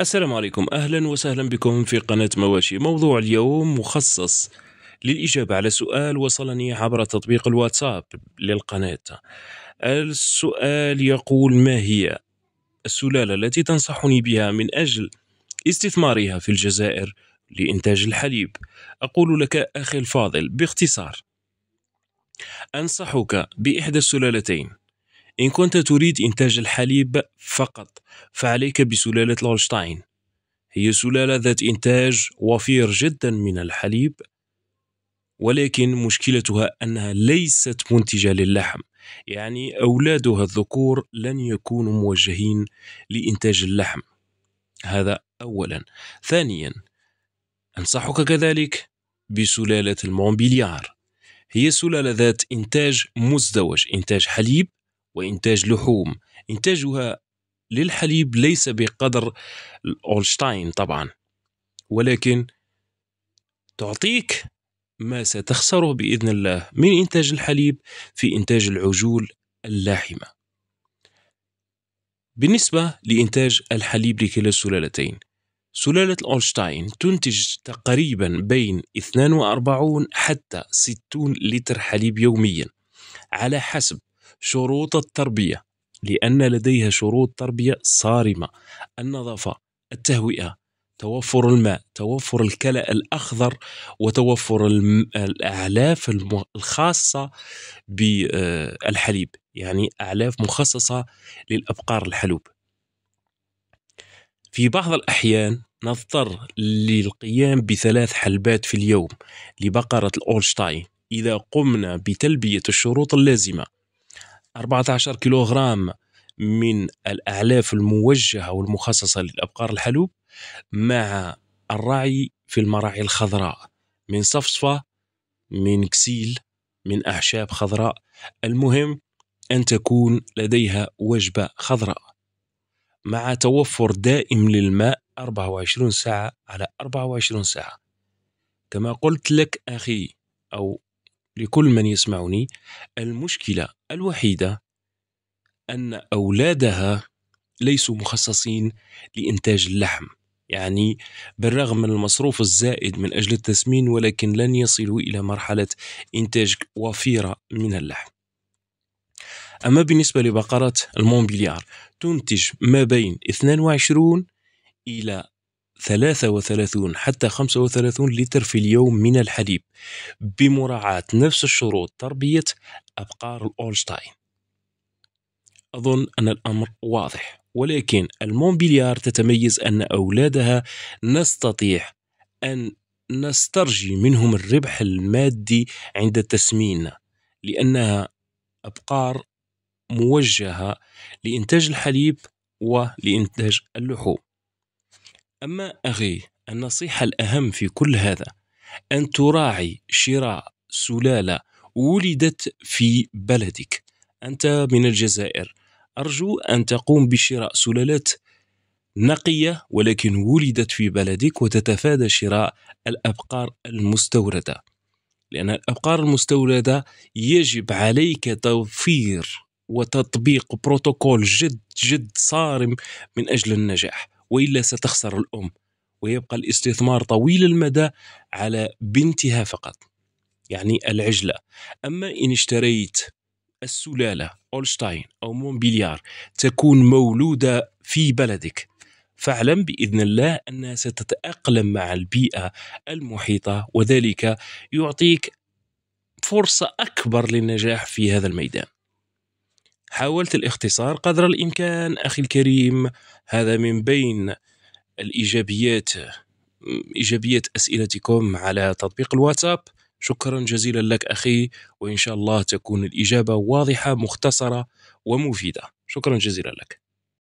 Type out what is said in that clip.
السلام عليكم أهلا وسهلا بكم في قناة مواشي موضوع اليوم مخصص للإجابة على سؤال وصلني عبر تطبيق الواتساب للقناة السؤال يقول ما هي السلالة التي تنصحني بها من أجل استثمارها في الجزائر لإنتاج الحليب أقول لك أخي الفاضل باختصار أنصحك بإحدى السلالتين إن كنت تريد إنتاج الحليب فقط فعليك بسلالة لورشتاين هي سلالة ذات إنتاج وفير جدا من الحليب ولكن مشكلتها أنها ليست منتجة للحم يعني أولادها الذكور لن يكونوا موجهين لإنتاج اللحم هذا أولا ثانيا أنصحك كذلك بسلالة المونبيليار هي سلالة ذات إنتاج مزدوج إنتاج حليب وإنتاج لحوم إنتاجها للحليب ليس بقدر الأولشتاين طبعا ولكن تعطيك ما ستخسره بإذن الله من إنتاج الحليب في إنتاج العجول اللاحمة بالنسبة لإنتاج الحليب لكلا السلالتين سلالة الأولشتاين تنتج تقريبا بين 42 حتى 60 لتر حليب يوميا على حسب شروط التربية لأن لديها شروط تربية صارمة النظافة التهوئة توفر الماء توفر الكلاء الأخضر وتوفر الأعلاف الخاصة بالحليب آه، يعني أعلاف مخصصة للأبقار الحلوب في بعض الأحيان نضطر للقيام بثلاث حلبات في اليوم لبقرة الأولشتاين إذا قمنا بتلبية الشروط اللازمة 14 كيلوغرام من الأعلاف الموجهة والمخصصة للأبقار الحلوب مع الرعي في المراعي الخضراء من صفصفة من كسيل من أعشاب خضراء المهم أن تكون لديها وجبة خضراء مع توفر دائم للماء 24 ساعة على 24 ساعة كما قلت لك أخي أو لكل من يسمعني المشكله الوحيده ان اولادها ليسوا مخصصين لانتاج اللحم يعني بالرغم من المصروف الزائد من اجل التسمين ولكن لن يصلوا الى مرحله انتاج وفيره من اللحم اما بالنسبه لبقرات المونبليار تنتج ما بين 22 الى 33 حتى 35 لتر في اليوم من الحليب بمراعاة نفس الشروط تربية أبقار الأولشتاين أظن أن الأمر واضح ولكن المونبليار تتميز أن أولادها نستطيع أن نسترجي منهم الربح المادي عند التسمين لأنها أبقار موجهة لإنتاج الحليب ولإنتاج اللحوم أما أغي النصيحة الأهم في كل هذا أن تراعي شراء سلالة ولدت في بلدك أنت من الجزائر أرجو أن تقوم بشراء سلالات نقية ولكن ولدت في بلدك وتتفادى شراء الأبقار المستوردة لأن الأبقار المستوردة يجب عليك توفير وتطبيق بروتوكول جد جد صارم من أجل النجاح والا ستخسر الام ويبقى الاستثمار طويل المدى على بنتها فقط يعني العجله اما ان اشتريت السلاله اولشتاين او مونبليار تكون مولوده في بلدك فاعلم باذن الله انها ستتاقلم مع البيئه المحيطه وذلك يعطيك فرصه اكبر للنجاح في هذا الميدان حاولت الاختصار قدر الامكان اخي الكريم هذا من بين الايجابيات ايجابيات اسئلتكم على تطبيق الواتساب شكرا جزيلا لك اخي وان شاء الله تكون الاجابه واضحه مختصره ومفيده شكرا جزيلا لك